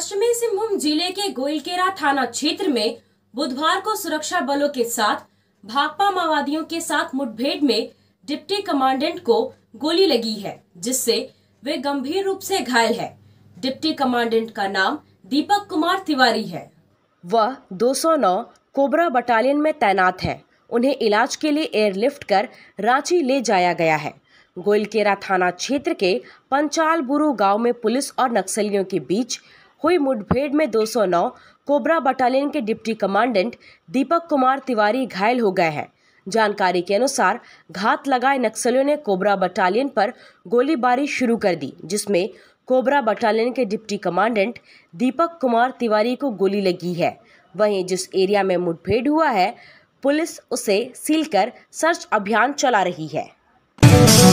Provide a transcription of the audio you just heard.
पश्चिमी सिंहभूम जिले के गोइलकेरा थाना क्षेत्र में बुधवार को सुरक्षा बलों के साथ भाकपा माओवादियों के साथ मुठभेड़ में डिप्टी कमांडेंट को गोली लगी है जिससे वे गंभीर रूप से घायल है डिप्टी कमांडेंट का नाम दीपक कुमार तिवारी है वह 209 कोबरा बटालियन में तैनात है उन्हें इलाज के लिए एयरलिफ्ट कर रांची ले जाया गया है गोइलकेरा थाना क्षेत्र के पंचाल बुरु गांव में पुलिस और नक्सलियों के बीच हुई मुठभेड़ में 209 कोबरा बटालियन के डिप्टी कमांडेंट दीपक कुमार तिवारी घायल हो गए हैं जानकारी के अनुसार घात लगाए नक्सलियों ने कोबरा बटालियन पर गोलीबारी शुरू कर दी जिसमें कोबरा बटालियन के डिप्टी कमांडेंट दीपक कुमार तिवारी को गोली लगी है वहीं जिस एरिया में मुठभेड़ हुआ है पुलिस उसे सील कर सर्च अभियान चला रही है